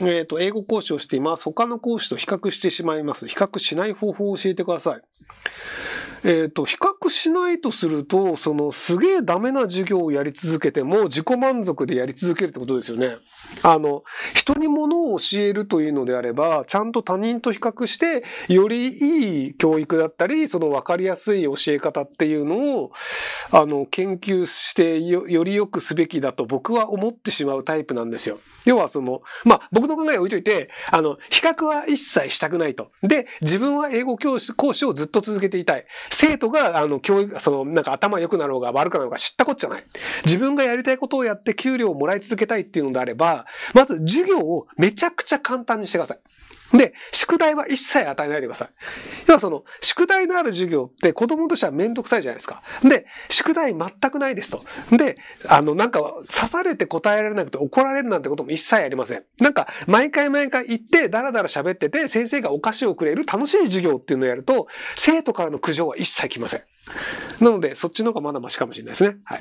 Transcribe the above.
えっ、と、英語講師をしています。他の講師と比較してしまいます。比較しない方法を教えてください。えっ、ー、と、比較しないとすると、その、すげえダメな授業をやり続けても、自己満足でやり続けるってことですよね。あの、人に物を教えるというのであれば、ちゃんと他人と比較して、よりいい教育だったり、その分かりやすい教え方っていうのを、あの、研究してより良くすべきだと僕は思ってしまうタイプなんですよ。要はその、まあ、僕の考えを置いといて、あの、比較は一切したくないと。で、自分は英語教師、講師をずっと続けていたい。生徒が、あの、教育、その、なんか頭良くなろうが悪くなろうが知ったこっちゃない。自分がやりたいことをやって給料をもらい続けたいっていうのであれば、まず授業をめちゃくちゃ簡単にしてください。で、宿題は一切与えないでください。要はその、宿題のある授業って子供としてはめんどくさいじゃないですか。で、宿題全くないですと。で、あの、なんか、刺されて答えられなくて怒られるなんてことも一切ありません。なんか、毎回毎回行って、だらだら喋ってて、先生がお菓子をくれる楽しい授業っていうのをやると、生徒からの苦情は一切来ません。なので、そっちの方がまだマシかもしれないですね。はい。